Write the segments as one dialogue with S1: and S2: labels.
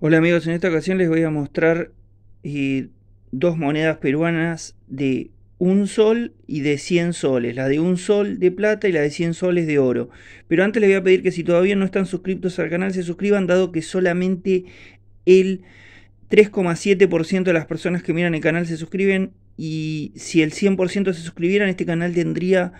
S1: Hola amigos, en esta ocasión les voy a mostrar eh, dos monedas peruanas de un sol y de 100 soles, la de un sol de plata y la de 100 soles de oro. Pero antes les voy a pedir que si todavía no están suscritos al canal se suscriban, dado que solamente el 3,7% de las personas que miran el canal se suscriben y si el 100% se suscribieran, este canal tendría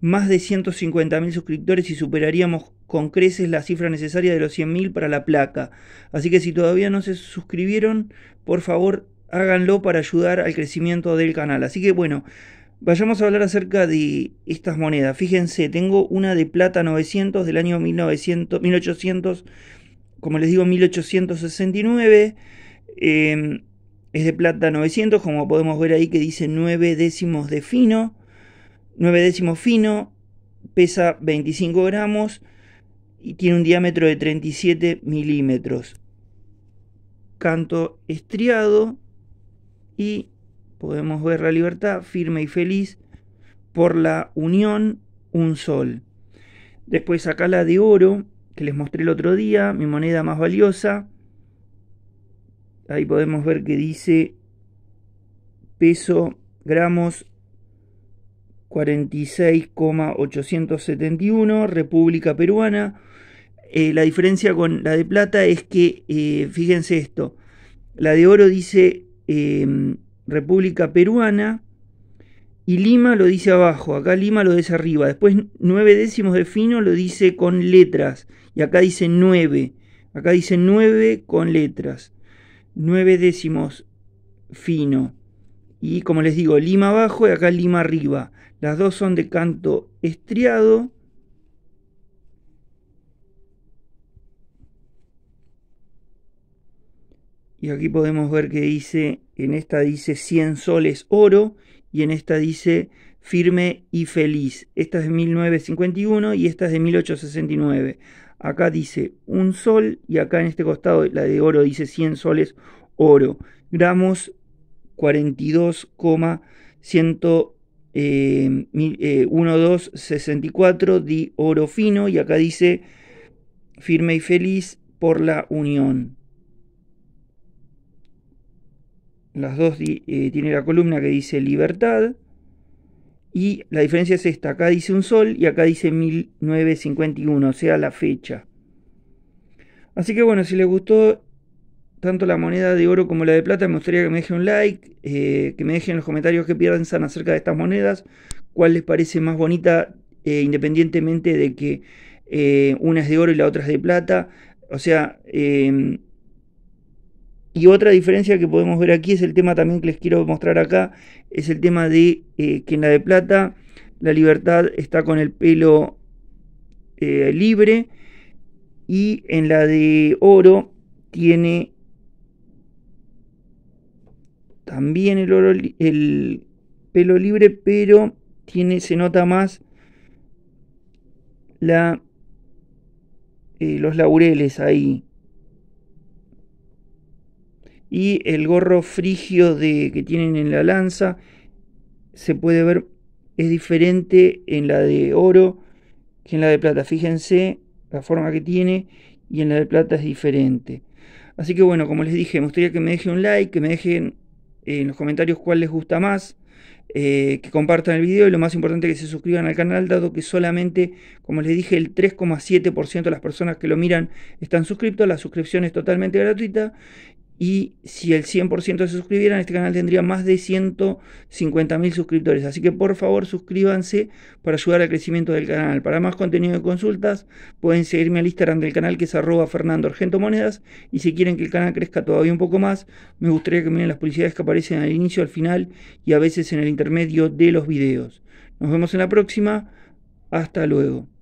S1: más de 150.000 suscriptores y superaríamos con creces la cifra necesaria de los 100.000 para la placa. Así que si todavía no se suscribieron, por favor háganlo para ayudar al crecimiento del canal. Así que bueno, vayamos a hablar acerca de estas monedas. Fíjense, tengo una de plata 900 del año 1900, 1800, como les digo, 1869. Em, es de plata 900, como podemos ver ahí que dice 9 décimos de fino. 9 décimos fino, pesa 25 gramos y tiene un diámetro de 37 milímetros. Canto estriado y podemos ver la libertad firme y feliz por la unión un sol. Después acá la de oro que les mostré el otro día, mi moneda más valiosa. Ahí podemos ver que dice peso, gramos, 46,871, República Peruana. Eh, la diferencia con la de plata es que, eh, fíjense esto, la de oro dice em, República Peruana y Lima lo dice abajo, acá Lima lo dice arriba, después nueve décimos de fino lo dice con letras y acá dice nueve, acá dice nueve con letras, nueve décimos fino y como les digo, Lima abajo y acá Lima arriba. Las dos son de canto estriado. Y aquí podemos ver que dice, en esta dice 100 soles oro y en esta dice firme y feliz. Esta es de 1951 y esta es de 1869. Acá dice un sol y acá en este costado la de oro dice 100 soles oro. Gramos 42,1264 eh, eh, di oro fino y acá dice firme y feliz por la unión. Las dos eh, tiene la columna que dice libertad. Y la diferencia es esta, acá dice un sol y acá dice 1951, o sea la fecha. Así que bueno, si les gustó tanto la moneda de oro como la de plata, me gustaría que me dejen un like, eh, que me dejen los comentarios qué piensan acerca de estas monedas, cuál les parece más bonita, eh, independientemente de que eh, una es de oro y la otra es de plata. O sea, em, y otra diferencia que podemos ver aquí es el tema también que les quiero mostrar acá, es el tema de que en la de plata la libertad está con el pelo libre y en la de oro tiene también el, oro, el pelo libre, pero tiene, se nota más la, eh, los laureles ahí. Y el gorro frigio de, que tienen en la lanza se puede ver, es diferente en la de oro que en la de plata. Fíjense la forma que tiene y en la de plata es diferente. Así que bueno, como les dije, me gustaría que me dejen un like, que me dejen eh, en los comentarios cuál les gusta más, eh, que compartan el video y lo más importante que se suscriban al canal, dado que solamente, como les dije, el 3,7% de las personas que lo miran están suscritos, la suscripción es totalmente gratuita y si el 100% se suscribieran, este canal tendría más de 150.000 suscriptores. Así que por favor suscríbanse para ayudar al crecimiento del canal. Para más contenido y consultas pueden seguirme al Instagram del canal que es arroba Argento Monedas. Y si quieren que el canal crezca todavía un poco más, me gustaría que miren las publicidades que aparecen al inicio, al final y a veces en el intermedio de los videos. Nos vemos en la próxima. Hasta luego.